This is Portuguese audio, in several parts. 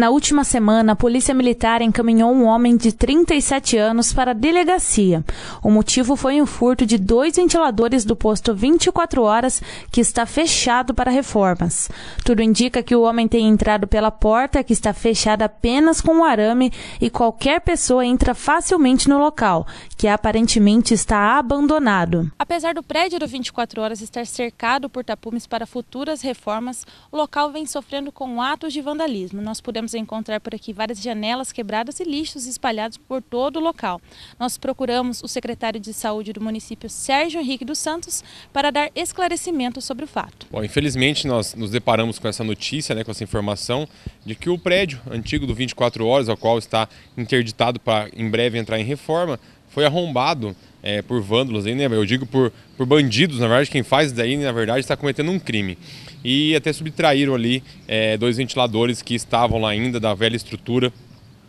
Na última semana, a Polícia Militar encaminhou um homem de 37 anos para a delegacia. O motivo foi um furto de dois ventiladores do posto 24 horas, que está fechado para reformas. Tudo indica que o homem tem entrado pela porta, que está fechada apenas com um arame, e qualquer pessoa entra facilmente no local, que aparentemente está abandonado. Apesar do prédio do 24 horas estar cercado por tapumes para futuras reformas, o local vem sofrendo com atos de vandalismo. Nós podemos encontrar por aqui várias janelas quebradas e lixos espalhados por todo o local. Nós procuramos o secretário de saúde do município, Sérgio Henrique dos Santos, para dar esclarecimento sobre o fato. Bom, infelizmente nós nos deparamos com essa notícia, né, com essa informação, de que o prédio antigo do 24 Horas, ao qual está interditado para em breve entrar em reforma, foi arrombado é, por vândalos, aí, né? eu digo por, por bandidos, na verdade, quem faz daí, na verdade, está cometendo um crime. E até subtraíram ali é, dois ventiladores que estavam lá ainda da velha estrutura,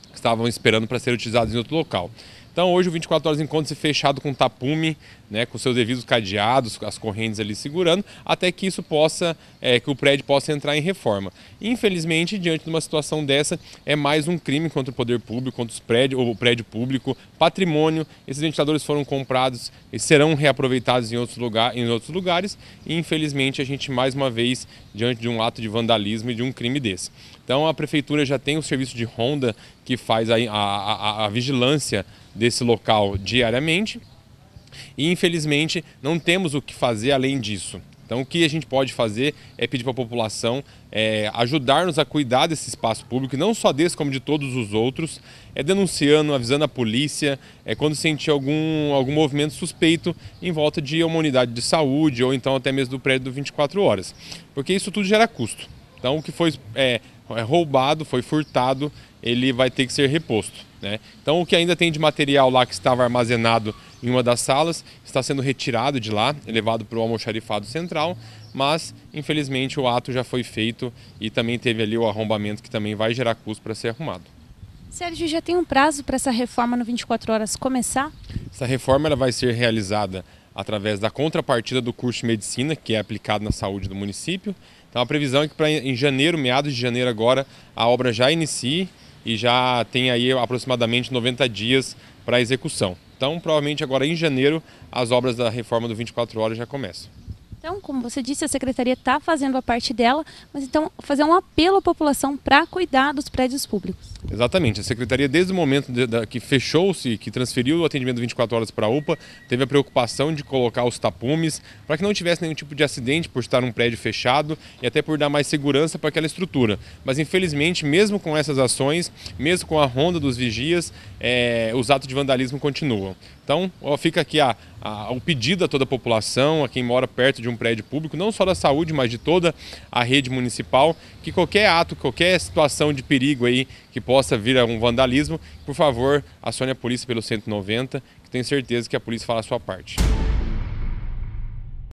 que estavam esperando para ser utilizados em outro local. Então hoje o 24 horas encontra-se fechado com tapume, né, com seus devidos cadeados, as correntes ali segurando, até que isso possa, é, que o prédio possa entrar em reforma. Infelizmente, diante de uma situação dessa, é mais um crime contra o poder público, contra os prédios, ou o prédio público, patrimônio. Esses ventiladores foram comprados e serão reaproveitados em outros, lugar, em outros lugares. E infelizmente a gente mais uma vez diante de um ato de vandalismo e de um crime desse. Então a prefeitura já tem o serviço de ronda que faz a, a, a, a vigilância desse local diariamente e infelizmente não temos o que fazer além disso. Então o que a gente pode fazer é pedir para a população é, ajudar-nos a cuidar desse espaço público, não só desse como de todos os outros, é denunciando, avisando a polícia, é quando sentir algum, algum movimento suspeito em volta de uma unidade de saúde ou então até mesmo do prédio do 24 horas, porque isso tudo gera custo. Então, o que foi é, é, roubado, foi furtado, ele vai ter que ser reposto. Né? Então, o que ainda tem de material lá que estava armazenado em uma das salas está sendo retirado de lá, levado para o almoxarifado central, mas infelizmente o ato já foi feito e também teve ali o arrombamento que também vai gerar custo para ser arrumado. Sérgio, já tem um prazo para essa reforma no 24 horas começar? Essa reforma ela vai ser realizada através da contrapartida do curso de medicina que é aplicado na saúde do município então a previsão é que pra, em janeiro, meados de janeiro agora, a obra já inicie e já tem aí aproximadamente 90 dias para execução. Então provavelmente agora em janeiro as obras da reforma do 24 horas já começam. Então, como você disse, a secretaria está fazendo a parte dela, mas então fazer um apelo à população para cuidar dos prédios públicos. Exatamente. A secretaria, desde o momento de, da, que fechou-se, que transferiu o atendimento 24 horas para a UPA, teve a preocupação de colocar os tapumes para que não tivesse nenhum tipo de acidente por estar um prédio fechado e até por dar mais segurança para aquela estrutura. Mas, infelizmente, mesmo com essas ações, mesmo com a ronda dos vigias, é, os atos de vandalismo continuam. Então, ó, fica aqui a, a, o pedido a toda a população, a quem mora perto de um um prédio público, não só da saúde, mas de toda a rede municipal, que qualquer ato, qualquer situação de perigo aí que possa vir a um vandalismo, por favor, acione a polícia pelo 190, que tenho certeza que a polícia fará a sua parte.